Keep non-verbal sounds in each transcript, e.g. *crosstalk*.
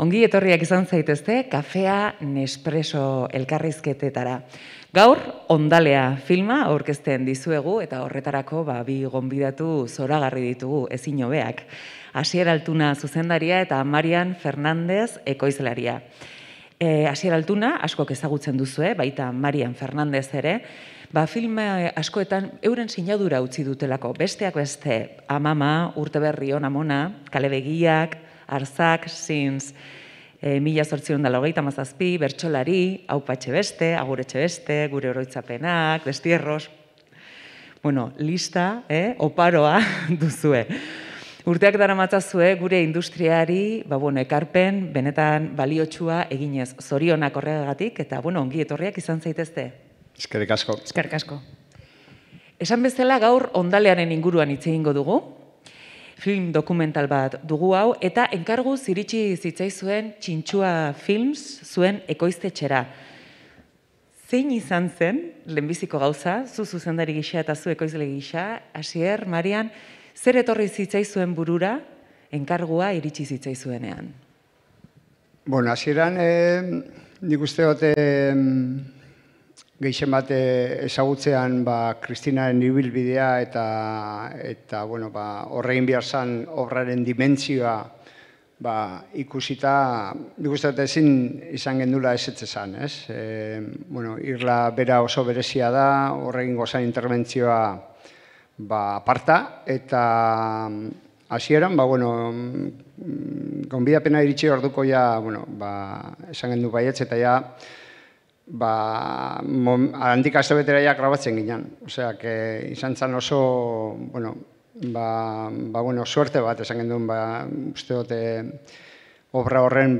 Ongi etorriak izan zaitezte, kafea nespreso elkarrizketetara. Gaur, ondalea filma aurkezten dizuegu eta horretarako ba, bi gonbidatu zoragarri ditugu ezin hobeak. Asier zuzendaria eta Marian Fernandez ekoizlaria. E, Asier Altuna asko ezagutzen duzu, baita Marian Fernandez ere, Ba, e, askoetan euren sinadura utzi dutelako. Besteak beste, amama, urteberri, onamona, kalebegiak, arzak, zintz, e, eh, mila sortzion da hogeita mazazpi, bertxolari, haupatxe beste, agure beste, gure oroitzapenak, destierros, bueno, lista, eh, oparoa *laughs* duzue. Urteak dara matzazue, eh, gure industriari, ba, bueno, ekarpen, benetan baliotsua eginez zorionak horregatik, eta, bueno, ongi etorriak izan zaitezte. Esker asko. Esker asko. Esan bezala gaur ondalearen inguruan hitz dugu, film dokumental bat dugu hau, eta enkargu ziritsi zitzai zuen txintxua films zuen ekoiztetxera. Zein izan zen, lehenbiziko gauza, zu zuzendari gisa eta zu ekoizle gisa, Asier, Marian, zer etorri zitzai zuen burura, enkargua iritsi zitzai zuenean? Bueno, Asieran, eh, nik uste eh, gehixen bate eh, ezagutzean ba, Kristinaren ibilbidea eta eta bueno, ba, horrein behar zan obraren dimentsioa ba, ikusita, ikustat ezin izan gendula ez izan, ez? E, bueno, irla bera oso berezia da, horrein gozan interventzioa ba, aparta, eta hasieran ba, bueno, konbidapena mm, mm, iritsi orduko ja, bueno, ba, esan gendu baietz, eta ja, ba, handik aste betera ja grabatzen ginen. Osea, izan zan oso, bueno, ba, ba, bueno, suerte bat esan gendun, ba, uste dote, eh, obra horren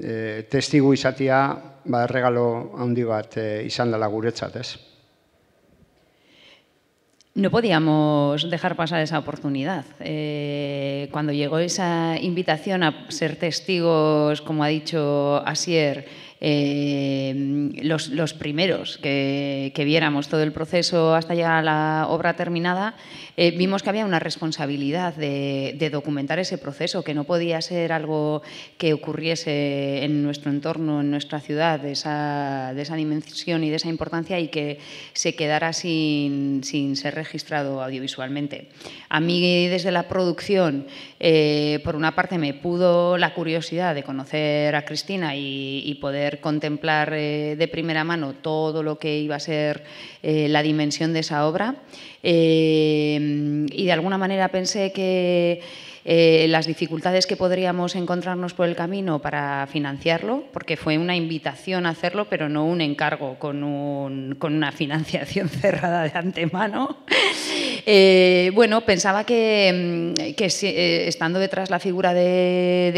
e, testigu izatia, ba, regalo handi bat e, izan dela guretzat, ez? No podíamos dejar pasar esa oportunidad. Eh, cuando llegó esa invitación a ser testigos, como ha dicho Asier, Eh, los, los, primeros que, que, viéramos todo el proceso hasta ya la obra terminada, eh, vimos que había una responsabilidad de, documentar ese proceso, que no podía ser algo que ocurriese en nuestro entorno, en nuestra ciudad, de esa, dimensión y de esa importancia y que se quedara sin, sin ser registrado audiovisualmente. A mí desde la producción, eh, por una parte, me pudo la curiosidad de conocer a Cristina y poder contemplar eh, de primera mano todo lo que iba a ser eh, la dimensión de esa obra. Eh, y de alguna manera pensé que... las dificultades que podríamos encontrarnos por el camino para financiarlo, porque fue una invitación a hacerlo, pero no un encargo con, con una financiación *laughs* cerrada de antemano. Eh, bueno, pensaba que, mm, eh, estando detrás la figura de,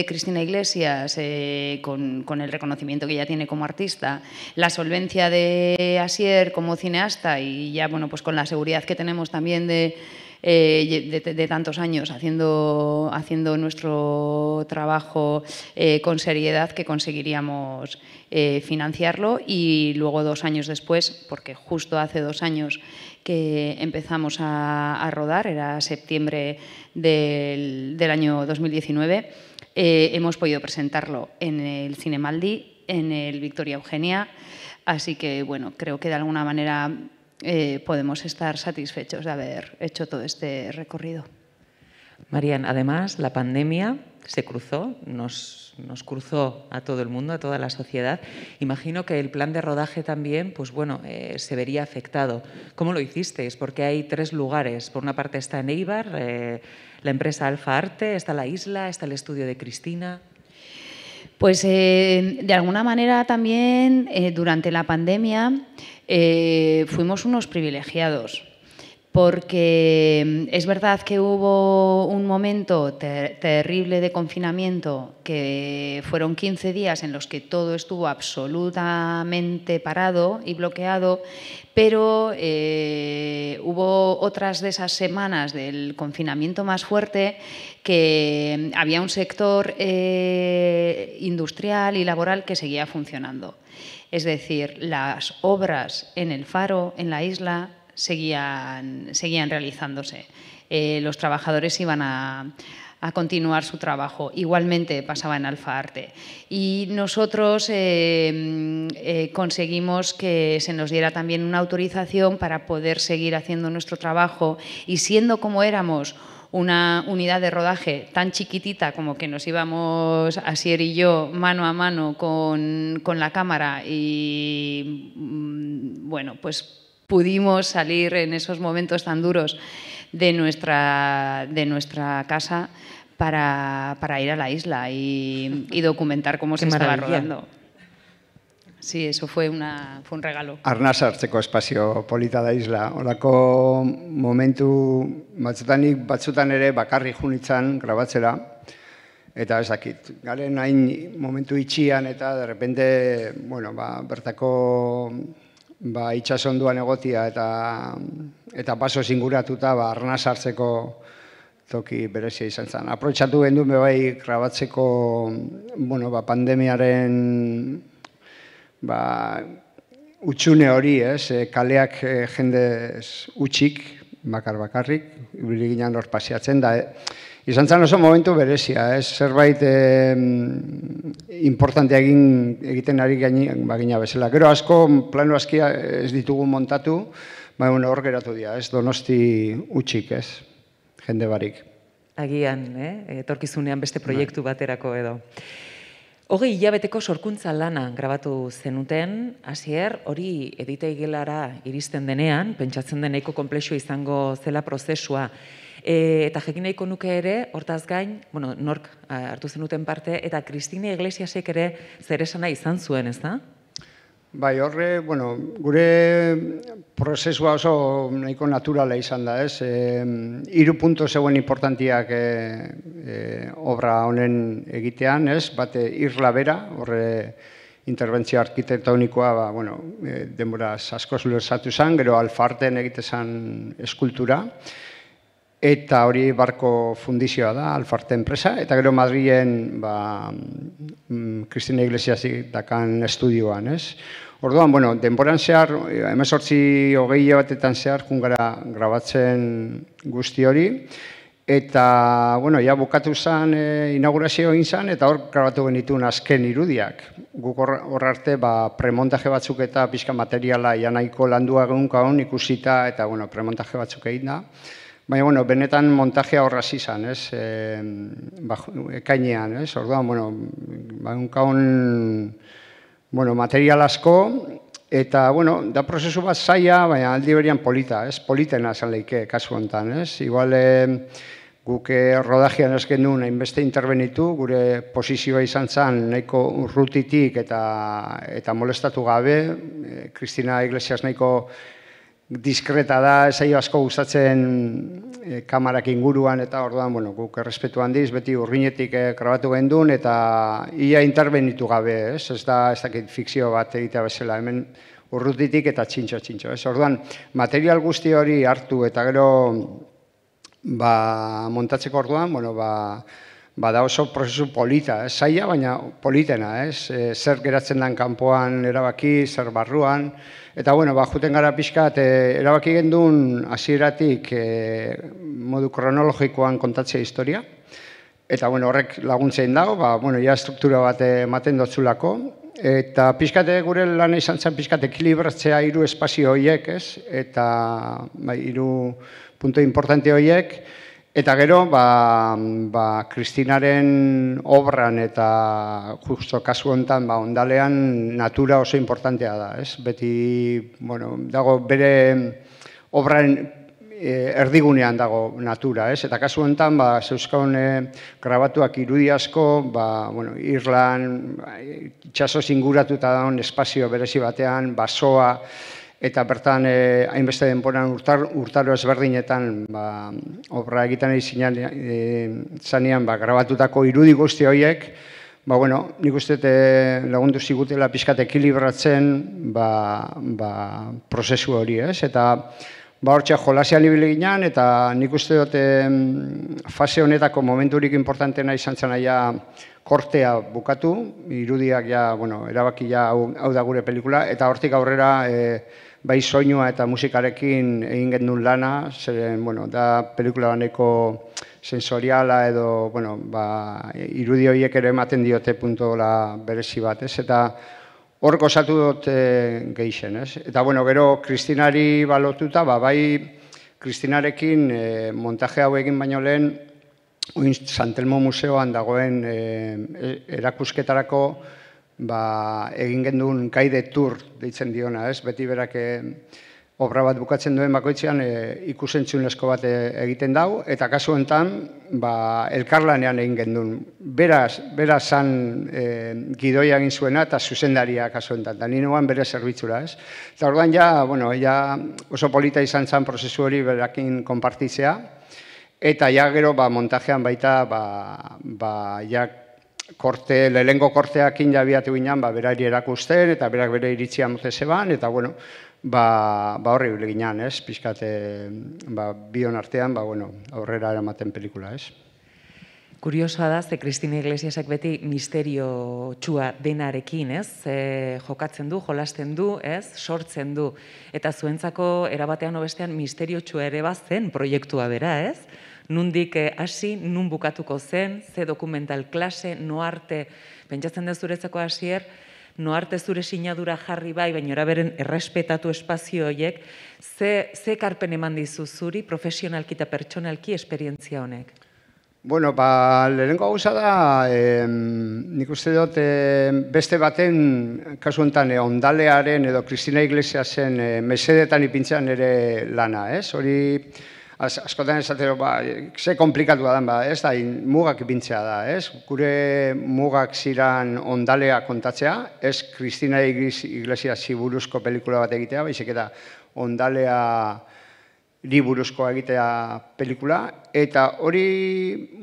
Cristina Iglesias, eh, con, el reconocimiento que ella tiene como artista, la solvencia de Asier como cineasta y ya, bueno, pues con la seguridad que tenemos también de... de, tantos años haciendo, haciendo nuestro trabajo con seriedad que conseguiríamos financiarlo y luego dos años después, porque justo hace dos años que empezamos a, rodar, era septiembre del, año 2019. Eh, hemos podido presentarlo en el Cinemaldi, en el Victoria Eugenia, así que bueno, creo que de alguna manera eh, podemos estar satisfechos de haber hecho todo este recorrido. Marían, además la pandemia se cruzó, nos, cruzó a todo el mundo, a toda la sociedad. Imagino que el plan de rodaje también, pues bueno, eh, se vería afectado. ¿Cómo lo hicisteis? Porque hay tres lugares. Por una parte está Neibar, eh, la empresa Alfa Arte, está la isla, está el estudio de Cristina. Pues eh, de alguna manera también durante la pandemia fuimos unos privilegiados porque mm, es verdad que hubo un momento terrible de confinamiento, que fueron 15 días en los que todo estuvo absolutamente parado y bloqueado, pero eh, hubo otras de esas semanas del confinamiento más fuerte que mm, había un sector eh, industrial y laboral que seguía funcionando. Es decir, las obras en el faro, en la isla, seguían, seguían realizándose. Eh, los trabajadores iban a, continuar su trabajo. Igualmente pasaba en Alfa Arte. Y nosotros eh, eh, conseguimos que se nos diera también una autorización para poder seguir haciendo nuestro trabajo y siendo como éramos una unidad de rodaje tan chiquitita como que nos íbamos Asier y yo mano a mano con, con la cámara y mm, bueno, pues pudimos salir en esos momentos tan duros de nuestra, de nuestra casa para, para ir a la isla y, documentar cómo *laughs* se estaba rodando. Sí, eso fue, una, fue un regalo. Arnaz hartzeko espazio polita da isla. Horako momentu batzutanik batzutan ere bakarri junitzan grabatzera. Eta ezakit, garen hain momentu itxian eta repente bueno, ba, bertako ba, itxasonduan egotia eta eta paso singuratuta ba, arnaz hartzeko toki berezia izan zen. Aprotxatu behin bai krabatzeko bueno, ba, pandemiaren ba, utxune hori, ez, eh, kaleak eh, jende utxik, bakar bakarrik, ibili ginen hor paseatzen da, eh, izan zen oso momentu berezia, ez zerbait importante egin egiten ari gaini bagina bezala. Gero asko planu askia ez ditugu montatu, ba bueno, hor geratu dira, ez donosti utxik, ez, jende barik. Agian, eh? etorkizunean beste bai. proiektu baterako edo. Hogei hilabeteko sorkuntza lana grabatu zenuten, hasier hori gelara iristen denean, pentsatzen deneiko konplexua izango zela prozesua, E, eta jekin nahiko nuke ere, hortaz gain, bueno, nork hartu zenuten parte, eta Kristine Iglesiasek ere zeresana izan zuen, ez da? Bai, horre, bueno, gure prozesua oso nahiko naturala izan da, ez? E, iru punto zeuen importantiak e, e, obra honen egitean, ez? Bate, irla bera, horre, interbentzio arkitektonikoa, ba, bueno, e, denbora saskoz zen, gero alfarten egite zen eskultura eta hori barko fundizioa da, alfarte enpresa, eta gero Madrien, ba, mm, Cristina Iglesiasi dakan estudioan, ez? Orduan, bueno, denboran zehar, hemen sortzi hogei batetan zehar, jungara grabatzen guzti hori, eta, bueno, ja bukatu zen e, inaugurazio egin zen, eta hor grabatu genituen azken irudiak. Guk hor arte, ba, premontaje batzuk eta pizka materiala, ja nahiko landua egun kaun ikusita, eta, bueno, premontaje batzuk egin da. Baina, bueno, benetan montajea horra izan, ez, e, ba, ekainean, ez, orduan, bueno, ba, bueno, material asko, eta, bueno, da prozesu bat zaia, baina aldi berian polita, ez, politena esan lehike, kasu honetan, ez, igual, e, guk e, rodajean ez genuen hainbeste intervenitu, gure posizioa izan zen nahiko rutitik eta, eta molestatu gabe, Kristina e, Cristina Iglesias nahiko, diskreta da, zaio asko gustatzen e, kamarak inguruan, eta orduan, bueno, guk errespetu handiz, beti urrinetik e, eh, krabatu gendun, eta ia intervenitu gabe, ez, ez da, ez dakit fikzio bat egitea bezala, hemen urrutitik eta txintxo, txintxo, ez, orduan, material guzti hori hartu, eta gero, ba, montatzeko orduan, bueno, ba, bada oso prozesu polita, eh? zaila baina politena, ez? Eh, zer geratzen den kanpoan erabaki, zer barruan, eta bueno, ba, juten gara pixkat erabakigen eh, erabaki gendun hasieratik eh, modu kronologikoan kontatzea historia, eta bueno, horrek laguntzein dago, ba, bueno, ja struktura bat ematen dotzulako, Eta pixkate gure lan izan zen pixkat ekilibratzea hiru espazio horiek, ez? Eta bai, hiru punto importante horiek, Eta gero, ba, ba, Kristinaren obran eta justo kasu hontan ba, ondalean natura oso importantea da. Ez? Beti, bueno, dago bere obraren eh, erdigunean dago natura, ez? Eta kasu honetan, ba, zeuzkaun eh, grabatuak irudi asko, ba, bueno, Irlan, ba, txaso zinguratuta daun espazio berezi batean, basoa, eta bertan e, hainbeste denboran urtar, urtaro ezberdinetan ba, obra egiten egin e, eh, zanean ba, grabatutako irudi guzti horiek, ba, bueno, nik uste e, lagundu zigutela pixkat ekilibratzen ba, ba, prozesu hori, ez? Eta, Ba, hortxe, jolazia libele ginen, eta nik uste dute fase honetako momenturik importantena izan zen aia kortea bukatu, irudiak ja, bueno, erabaki ja hau da gure pelikula, eta hortik aurrera e, bai soinua eta musikarekin egin gendun lana, zeren, bueno, da pelikula baneko sensoriala edo, bueno, ba, irudioiek ere ematen diote puntola berezi bat, ez? Eta hor gozatu dut e, geixen, ez? Eta, bueno, gero, Kristinari balotuta, ba, bai, Kristinarekin e, montaje hau egin baino lehen, Santelmo Museoan dagoen eh, e, erakusketarako, ba, egin gendun kaide tur deitzen diona, ez? Beti berak eh, obra bat bukatzen duen bakoitzean e, ikusentzunezko bat eh, egiten dau, eta kasu enten, ba, elkarlanean egin gendun. Beraz, beraz zan gidoia egin zuena eta zuzendaria kasu enten, da ninoan bere zerbitzura, ez? Eta orduan ja, bueno, ja oso polita izan zan prozesu hori berakin konpartitzea, Eta ja gero ba, montajean baita ba, ba, jak korte, lehengo korteak indabiatu ginen, ba, berari erakusten, eta berak bere iritzia mote zeban, eta bueno, ba, ba horri ginen, ez, pixkate, ba, bion artean, ba, bueno, aurrera eramaten pelikula, ez. Kuriosoa da, ze Kristina Iglesiasak beti misterio txua denarekin, ez? E, jokatzen du, jolasten du, ez? Sortzen du. Eta zuentzako erabatean obestean misterio txua ere bazen proiektua bera, ez? nundik eh, hasi, nun bukatuko zen, ze dokumental klase, no arte, pentsatzen da zuretzako hasier, noarte zure sinadura jarri bai, baina eraberen errespetatu espazio horiek, ze, ze karpen eman dizu zuri, profesionalki eta pertsonalki esperientzia honek? Bueno, ba, lehenko hau da, eh, nik uste dut beste baten, kasu enten, eh, ondalearen edo Kristina Iglesiasen eh, mesedetan ipintzean ere lana, ez? Hori, az, askotan ba, ze komplikatu da, ba, ez da, mugak pintzea da, ez? Gure mugak ziran ondalea kontatzea, ez Kristina Iglesia Ziburuzko pelikula bat egitea, baizik eta ondalea liburuzkoa egitea pelikula, eta hori,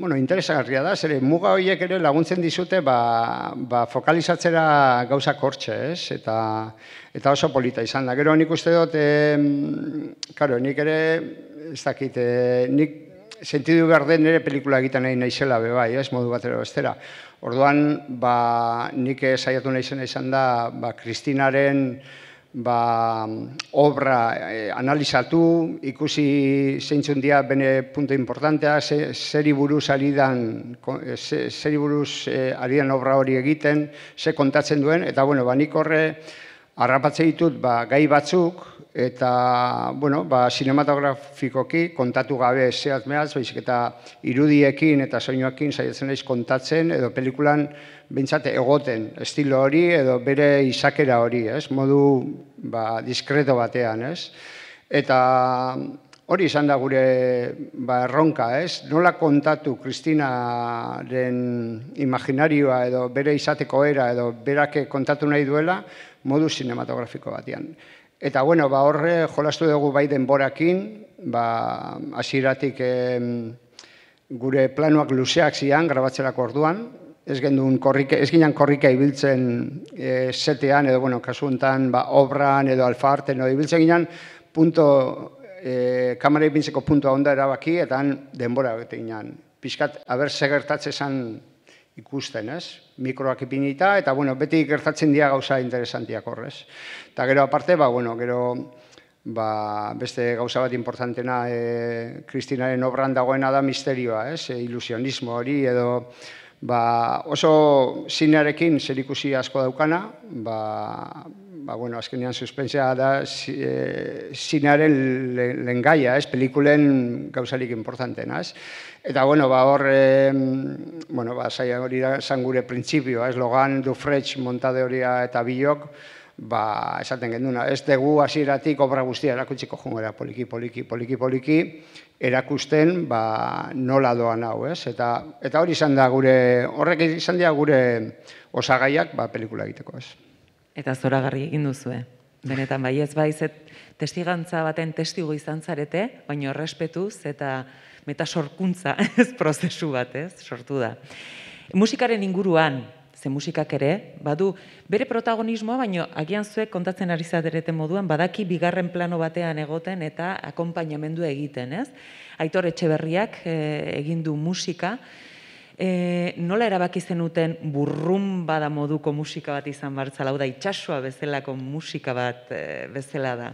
bueno, interesagarria da, zer, muga horiek ere laguntzen dizute, ba, ba fokalizatzera gauza kortxe, ez? Eta, eta oso polita izan da. Gero, nik uste dut, e, karo, nik ere, ez dakit, e, nik sentidu behar den nire pelikula egiten nahi naizela be bai, ez modu batera bestera. Orduan, ba, nik saiatu nahi zena izan da, ba, Kristinaren ba, obra eh, analizatu, ikusi zeintzun dia bene punto importantea, ze, zeri buruz alidan, eh, ze, buruz e, obra hori egiten, ze kontatzen duen, eta bueno, ba, nik horre, harrapatze ditut ba, gai batzuk, eta, bueno, ba, sinematografikoki kontatu gabe zehaz mehaz, baizik eta irudiekin eta soinuakin zaitzen naiz kontatzen, edo pelikulan bintzate egoten estilo hori, edo bere izakera hori, ez? Modu, ba, diskreto batean, ez? Eta hori izan da gure ba, erronka, ez? Nola kontatu Kristinaren imaginarioa edo bere izateko era edo berake kontatu nahi duela modu sinematografiko batean. Eta bueno, ba horre jolastu dugu bai denborakin, ba hasiratik gure planuak luzeak zian grabatzerako orduan, ez gendun korrika, ez ginian korrika ibiltzen e, setean edo bueno, kasu hontan ba obran edo alfarte edo ibiltzen ginian punto e, eh, kamera puntua onda erabaki eta denbora bete ginian. Piskat se segertatze san ikusten, ez? Mikroak ipinita, eta, bueno, beti gertatzen dira gauza interesantiak horrez. Eta gero, aparte, ba, bueno, gero, ba, beste gauza bat importantena, e, Kristinaren obran dagoena da misterioa, ez? E, ilusionismo hori, edo, ba, oso zinearekin zer ikusi asko daukana, ba, ba, bueno, azkenean suspensea da zinaren eh, e, ez, pelikulen gauzalik importanten, Eta, bueno, ba, hor, e, bueno, ba, zai hori da, zangure prinsipio, ez, Logan, du Montade montadeoria eta Biok, ba, esaten genduna, ez dugu hasieratik obra guztia erakutsiko jungera, poliki, poliki, poliki, poliki, erakusten, ba, nola doan hau, ez? Eta, eta hori izan da gure, horrek izan dira gure osagaiak, ba, pelikula egiteko, ez? Eta zoragarri egin duzue. Benetan bai ez bai, testigantza baten testigo izan zarete, baina horrespetuz eta metasorkuntza *laughs* ez prozesu bat, ez, sortu da. Musikaren inguruan, ze musikak ere, badu, bere protagonismoa, baino agian zuek kontatzen ari zaterete moduan, badaki bigarren plano batean egoten eta akompainamendu egiten, ez? Aitor Etxeberriak eh, egin du musika, E, nola erabaki zenuten burrun bada moduko musika bat izan Hau da itxasua bezalako musika bat e, bezala da?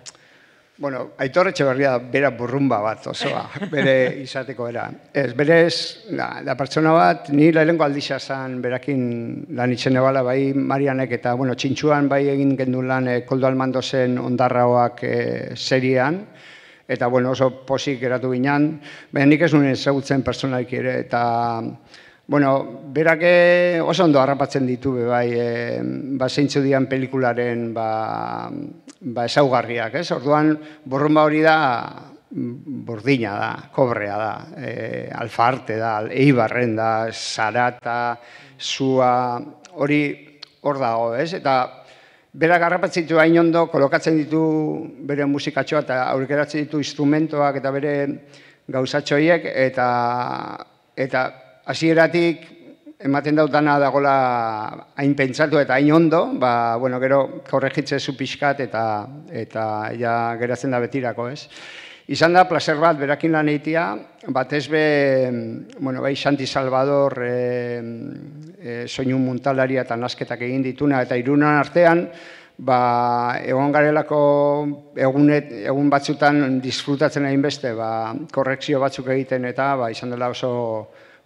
Bueno, Aitor Etxeberria bera burrumba bat osoa, *laughs* bere izateko era. Ez, bere ez, pertsona bat, ni lehenko aldisa zan berakin lan itxene bala, bai Marianek eta, bueno, txintxuan bai egin gendu lan eh, Koldo Almando zen ondarraoak eh, eta, bueno, oso posik geratu ginen, baina nik ez nuen ezagutzen pertsonaik ere, eta... Bueno, berak eh, oso ondo harrapatzen ditu be bai, e, ba zeintzu pelikularen ba, ba esaugarriak, ez? Orduan borrumba hori da bordina da, kobrea da, e, alfarte da, eibarren da, sarata, sua, hori hor dago, ez? Eta berak harrapatzen ditu hain ondo, kolokatzen ditu bere musikatxoa eta aurkeratzen ditu instrumentoak eta bere gauzatxoiek eta eta hasieratik ematen dautana dagola hain pentsatu eta hain ondo, ba, bueno, gero korregitze zu pixkat eta eta ja geratzen da betirako, ez? Izan da placer bat berakin lan eitia, bat ez be, bueno, bai, Santi Salvador e, e, soinun muntalari eta nasketak egin dituna eta irunan artean, ba, egon garelako egun, egun batzutan disfrutatzen egin beste, ba, korrekzio batzuk egiten eta ba, izan dela oso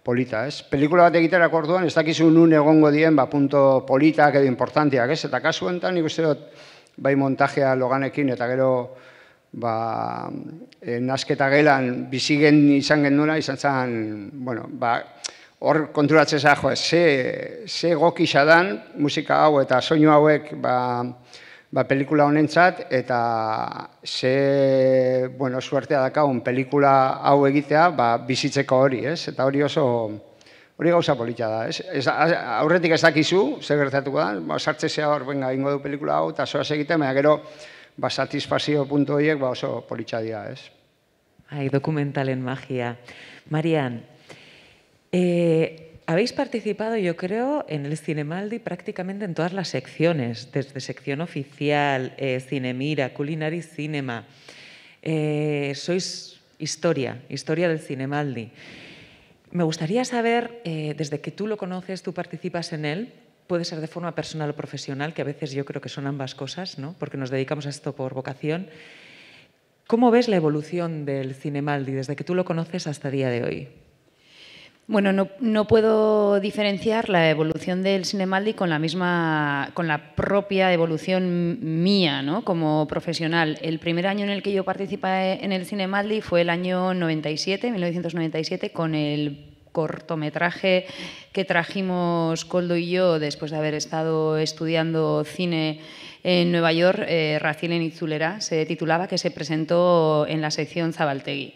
polita, ez? Pelikula bat egitera orduan, ez dakizu nun egongo dien, ba, punto politak edo importantiak, ez? Eta kasuentan, enten, nik dut, bai montajea loganekin, eta gero, ba, e, eh, nasketa gelan, bizigen izan genduna, izan zan, bueno, ba, hor konturatzen zahua, ze, ze goki xadan, musika hau eta soinu hauek, ba, ba, pelikula honentzat eta ze, bueno, suertea dakagun pelikula hau egitea, ba, bizitzeko hori, ez? Eta hori oso, hori gauza politia da, ez? ez aurretik ez dakizu, zer gertatuko da, ba, sartze zea hor benga ingo du pelikula hau, eta zoaz egitea, gero, ba, satisfazio puntu horiek, ba, oso politia dira, ez? Ai, dokumentalen magia. Marian, e, Habéis participado, yo creo, en el Cinemaldi prácticamente en todas las secciones, desde sección oficial, eh, Cinemira, Culinary Cinema. Eh, sois historia, historia del Cinemaldi. Me gustaría saber, eh, desde que tú lo conoces, tú participas en él, puede ser de forma personal o profesional, que a veces yo creo que son ambas cosas, ¿no? porque nos dedicamos a esto por vocación. ¿Cómo ves la evolución del Cinemaldi desde que tú lo conoces hasta el día de hoy? Bueno, no, puedo diferenciar la evolución del Cinemaldi con la misma, con la propia evolución mía, ¿no? Como profesional. El primer año en el que yo participé en el Cinemaldi fue el año 97, 1997, con el cortometraje que trajimos Coldo y yo después de haber estado estudiando cine en Nueva York, eh, Zulera, se titulaba, que se presentó en la sección Zabaltegui.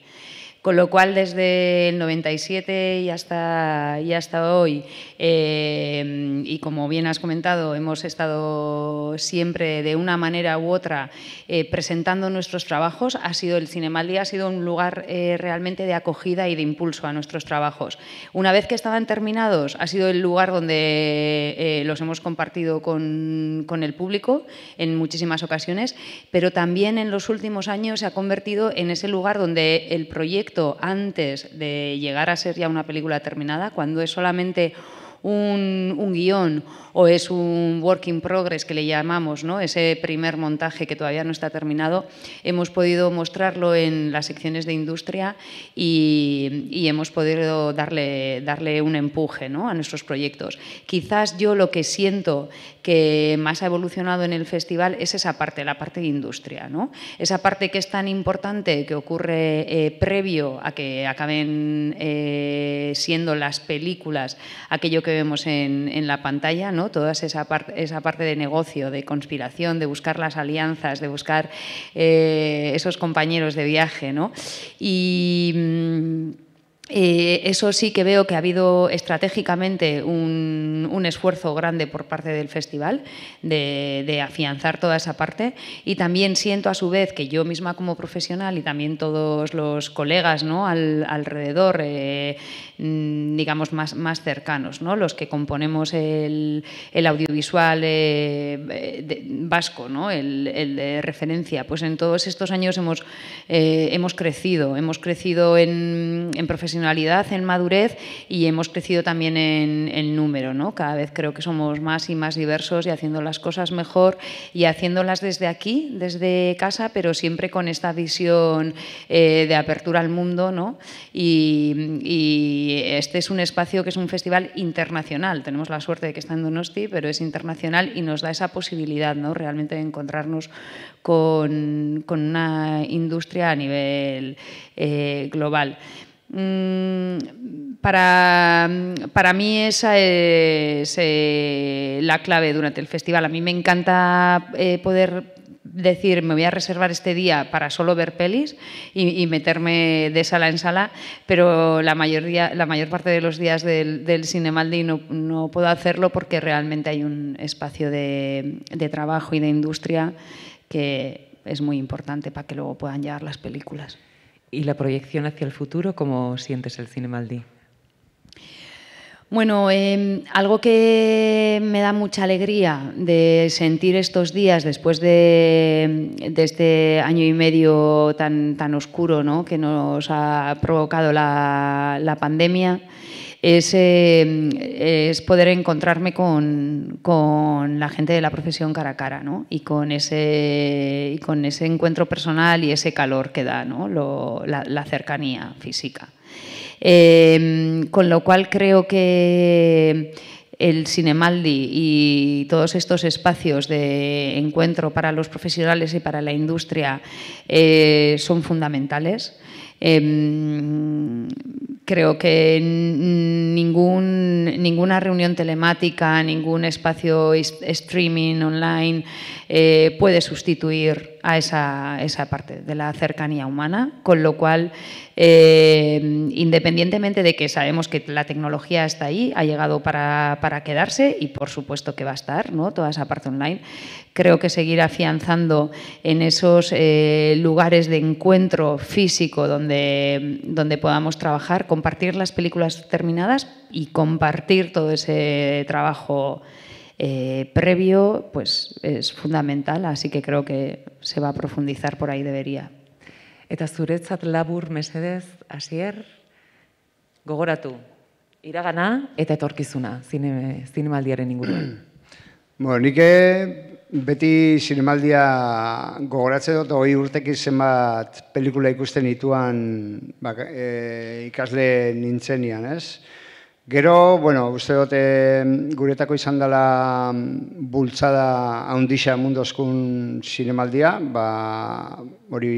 Con lo cual, desde el 97 y hasta, y hasta hoy, eh, y como bien has comentado, hemos estado siempre de una manera u otra eh, presentando nuestros trabajos. Ha sido el Cinemaldi, ha sido un lugar eh, realmente de acogida y de impulso a nuestros trabajos. Una vez que estaban terminados, ha sido el lugar donde los hemos compartido con el público en muchísimas ocasiones, pero también en los últimos años se ha convertido en ese lugar donde el proyecto antes de llegar a ser ya una película terminada, cuando es solamente un, guión o es un work in progress que le llamamos, ¿no? ese primer montaje que todavía no está terminado, hemos podido mostrarlo en las secciones de industria y, hemos podido darle, darle un empuje a nuestros proyectos. Quizás yo lo que siento que más ha evolucionado en el festival es esa parte, la parte de industria, ¿no? esa parte que es tan importante que ocurre eh, previo a que acaben eh, siendo las películas aquello que vemos en, en la pantalla, ¿no? toda esa, esa parte de negocio, de conspiración, de buscar las alianzas, de buscar eh, esos compañeros de viaje. ¿no? Y. Mm, eh, eso sí que veo que ha habido estratégicamente un, esfuerzo grande por parte del festival de, afianzar toda esa parte y también siento a su vez que yo misma como profesional y también todos los colegas alrededor, eh, mm, digamos más, cercanos, los que componemos el, audiovisual eh, vasco, el, de referencia, pues en todos estos años hemos, crecido, hemos crecido en, en en madurez y hemos crecido también en, número. ¿no? Cada vez creo que somos más y más diversos y haciendo las cosas mejor y haciéndolas desde aquí, desde casa, pero siempre con esta visión eh, de apertura al mundo. ¿no? Y, este es un espacio que es un festival internacional. Tenemos la suerte de que está en Donosti, pero es internacional y nos da esa posibilidad ¿no? realmente de encontrarnos con, una industria a nivel eh, global. Mm, para, para, mí esa es eh, la clave durante el festival. A mí me encanta eh, poder decir, me voy a reservar este día para solo ver pelis y, meterme de sala en sala, pero la, mayoría, la mayor parte de los días del, del Cinemaldi no, puedo hacerlo porque realmente hay un espacio de trabajo y de industria que es muy importante para que luego puedan llegar las películas y la proyección hacia el futuro, ¿cómo sientes el cine Maldí? Bueno, eh, algo que me da mucha alegría de sentir estos días después de, este año y medio tan, tan oscuro que nos ha provocado la, la pandemia eh, es, poder encontrarme con, la gente de la profesión cara a cara, ¿no? Y con ese, con ese encuentro personal y ese calor que da, la, cercanía física. Em, con lo cual creo que el Cinemaldi y todos estos espacios de encuentro para los profesionales y para la industria eh, son fundamentales. Em, Creo que ninguna reunión telemática, ningún espacio streaming online eh, puede sustituir a esa, parte de la cercanía humana, con lo cual, eh, independientemente de que sabemos que la tecnología está ahí, ha llegado para, quedarse y por supuesto que va a estar, ¿no? toda esa parte online, creo que seguir afianzando en esos eh, lugares de encuentro físico donde, donde podamos trabajar, compartir las películas terminadas y compartir todo ese trabajo eh, previo, pues es fundamental, así que creo que se va a profundizar por ahí debería. Eta zuretzat labur mesedez, hasier, gogoratu, iragana eta etorkizuna, zine, zinemaldiaren inguruan. *clears throat* bueno, nike eh, beti zinemaldia gogoratzen dut, hori urteki zenbat pelikula ikusten dituan ba, eh, ikasle nintzenian, ez? Gero, bueno, uste dute guretako izan dela bultzada haundisa mundoskun sinemaldia, ba, hori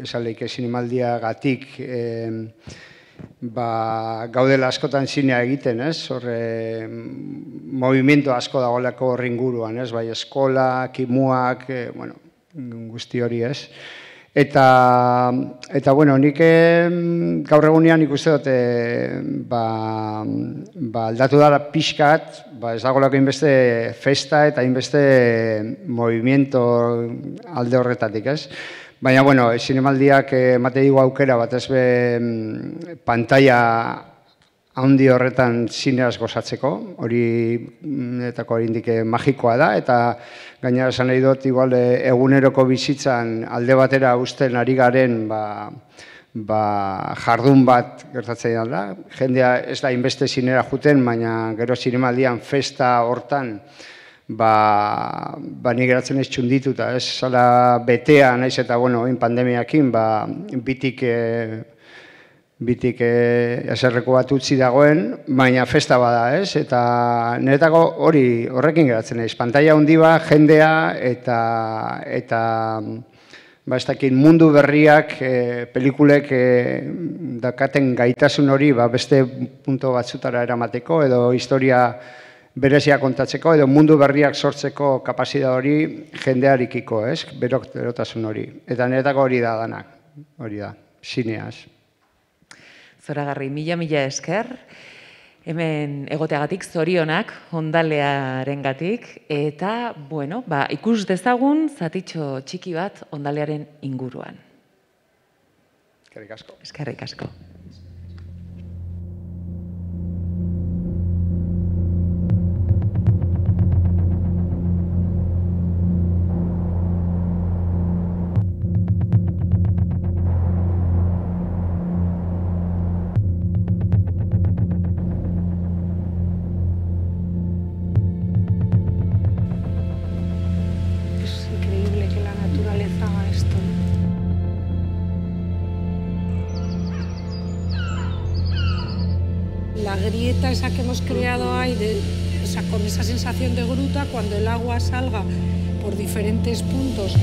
lehike sinemaldia gatik e, ba, gaudela askotan zinea egiten, ez? Horre, movimento asko dagoelako ringuruan, ez? Bai, eskola, kimuak, eh, bueno, guzti hori, ez? Eta, eta, bueno, nik gaur egunean nian ikusten dut, eh, ba, ba, aldatu dara pixkat, ba, ez dago lako inbeste festa eta inbeste movimiento alde horretatik, ez? Baina, bueno, esin emaldiak eh, aukera, bat ez be, pantalla handi horretan zineaz gozatzeko, hori netako mm, hori indike eh, magikoa da, eta gainera esan nahi dut, igual, eh, eguneroko bizitzan alde batera usten ari garen ba, ba, jardun bat gertatzen da. Jendea ez da inbeste sinera juten, baina gero zinemaldian festa hortan ba, ba ni geratzen ez txunditu eta ez zala betea naiz eta bueno, pandemiakin, ba, bitik... Eh, bitik eh, eserreko bat utzi dagoen, baina festa bada, ez? Eta niretako hori horrekin geratzen ez, pantalla handi ba, jendea eta eta ba, ez mundu berriak, e, pelikulek e, eh, dakaten gaitasun hori ba, beste punto batzutara eramateko edo historia berezia kontatzeko edo mundu berriak sortzeko kapazita hori jendearikiko, ez? Berok erotasun hori. Eta niretako hori da danak, hori da, sineaz zora garri, mila mila esker, hemen egoteagatik zorionak, ondalearen gatik, eta, bueno, ba, ikus dezagun, zatitxo txiki bat ondalearen inguruan. Eskerrik asko. Eskerrik asko. esa que hemos creado ahí, con esa sensación de gruta, cuando el agua salga por diferentes puntos.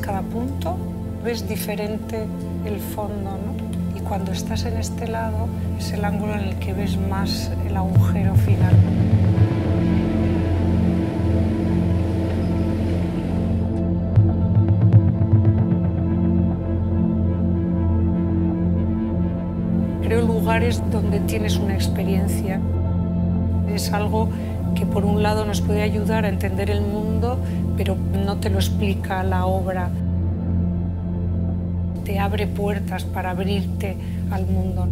Cada punto ves diferente el fondo, Y cuando estás en este lado es el ángulo en el que ves más el agujero final. donde tienes una experiencia. Es algo que por un lado nos puede ayudar a entender el mundo, pero no te lo explica la obra. Te abre puertas para abrirte al mundo,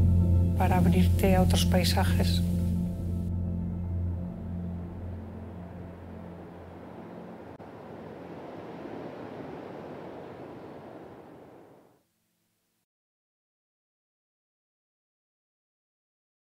para abrirte a otros paisajes.